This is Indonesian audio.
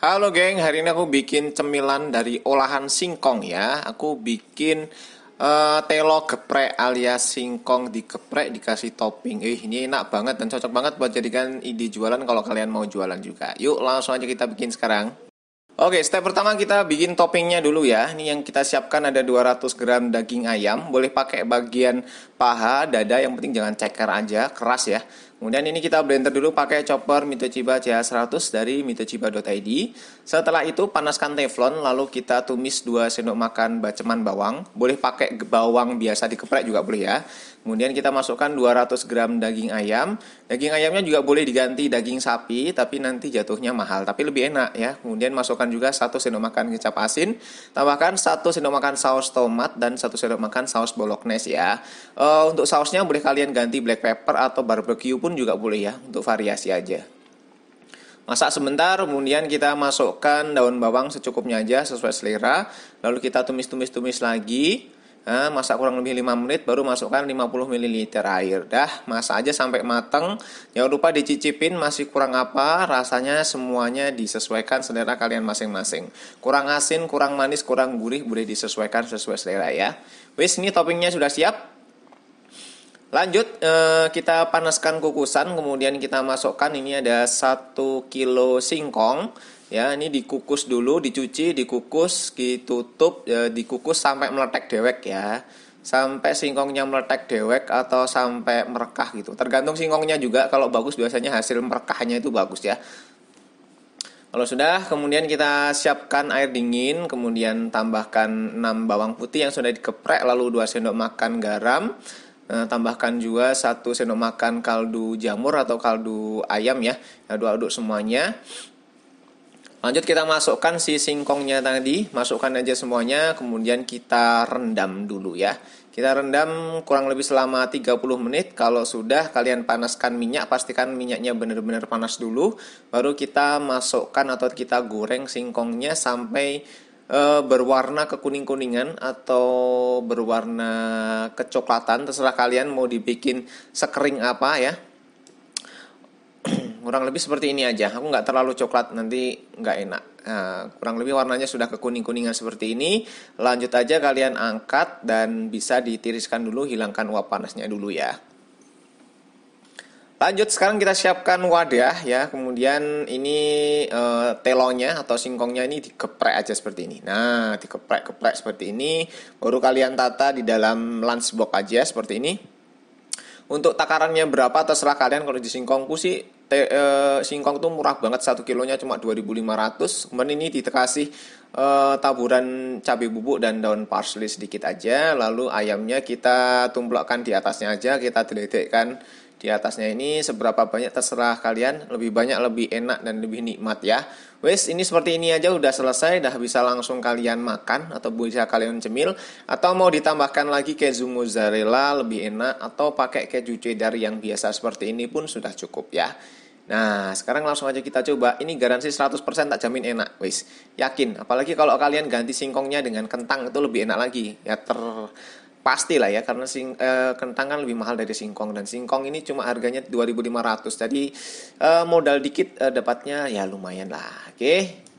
Halo geng, hari ini aku bikin cemilan dari olahan singkong ya. Aku bikin uh, telo geprek alias singkong digeprek dikasih topping. Eh, ini enak banget dan cocok banget buat jadikan ide jualan kalau kalian mau jualan juga. Yuk, langsung aja kita bikin sekarang. Oke, step pertama kita bikin toppingnya dulu ya. Ini yang kita siapkan ada 200 gram daging ayam. Boleh pakai bagian paha, dada, yang penting jangan ceker aja, keras ya. Kemudian ini kita blender dulu pakai chopper Mitochiba CH100 dari mitochiba.id. Setelah itu panaskan teflon lalu kita tumis 2 sendok makan baceman bawang. Boleh pakai bawang biasa dikeprek juga boleh ya. Kemudian kita masukkan 200 gram daging ayam. Daging ayamnya juga boleh diganti daging sapi tapi nanti jatuhnya mahal tapi lebih enak ya. Kemudian masukkan juga 1 sendok makan kecap asin. Tambahkan 1 sendok makan saus tomat dan 1 sendok makan saus bolognese ya. Eh, untuk sausnya boleh kalian ganti black pepper atau barbecue pun pun juga boleh ya, untuk variasi aja. Masak sebentar, kemudian kita masukkan daun bawang secukupnya aja sesuai selera. Lalu kita tumis-tumis-tumis lagi. Nah, masak kurang lebih 5 menit baru masukkan 50 ml air. Dah, masak aja sampai matang. Jangan lupa dicicipin masih kurang apa, rasanya semuanya disesuaikan selera kalian masing-masing. Kurang asin, kurang manis, kurang gurih boleh disesuaikan sesuai selera ya. Wis, ini toppingnya sudah siap. Lanjut eh, kita panaskan kukusan kemudian kita masukkan ini ada 1 kilo singkong ya ini dikukus dulu dicuci dikukus ditutup eh, dikukus sampai meletek dewek ya sampai singkongnya meletek dewek atau sampai merekah gitu tergantung singkongnya juga kalau bagus biasanya hasil merekahnya itu bagus ya kalau sudah, kemudian kita siapkan air dingin, kemudian tambahkan 6 bawang putih yang sudah dikeprek, lalu 2 sendok makan garam, Eh, tambahkan juga satu sendok makan kaldu jamur atau kaldu ayam ya. Aduk-aduk semuanya. Lanjut kita masukkan si singkongnya tadi, masukkan aja semuanya, kemudian kita rendam dulu ya. Kita rendam kurang lebih selama 30 menit, kalau sudah kalian panaskan minyak, pastikan minyaknya benar-benar panas dulu, baru kita masukkan atau kita goreng singkongnya sampai Eh, berwarna kekuning-kuningan atau berwarna kecoklatan terserah kalian mau dibikin sekering apa ya kurang lebih seperti ini aja aku nggak terlalu coklat nanti nggak enak nah, kurang lebih warnanya sudah kekuning kuningan seperti ini lanjut aja kalian angkat dan bisa ditiriskan dulu hilangkan uap panasnya dulu ya Lanjut sekarang kita siapkan wadah ya, ya. Kemudian ini e, telonya atau singkongnya ini dikeprek aja seperti ini. Nah, dikeprek-keprek seperti ini. Baru kalian tata di dalam lunchbox aja seperti ini. Untuk takarannya berapa terserah kalian kalau di singkongku sih te, e, singkong tuh murah banget satu kilonya cuma 2.500. Kemudian ini dikasih e, taburan cabai bubuk dan daun parsley sedikit aja. Lalu ayamnya kita tumplokkan di atasnya aja, kita deledekkan di atasnya ini seberapa banyak terserah kalian, lebih banyak lebih enak dan lebih nikmat ya. Wes, ini seperti ini aja udah selesai, dah bisa langsung kalian makan atau bisa kalian cemil atau mau ditambahkan lagi keju mozzarella lebih enak atau pakai keju cheddar yang biasa seperti ini pun sudah cukup ya. Nah, sekarang langsung aja kita coba. Ini garansi 100% tak jamin enak, wis. Yakin, apalagi kalau kalian ganti singkongnya dengan kentang itu lebih enak lagi. Ya ter pasti lah ya karena sing, eh, kentang kan lebih mahal dari singkong dan singkong ini cuma harganya 2.500 jadi eh, modal dikit eh, dapatnya ya lumayan lah oke okay?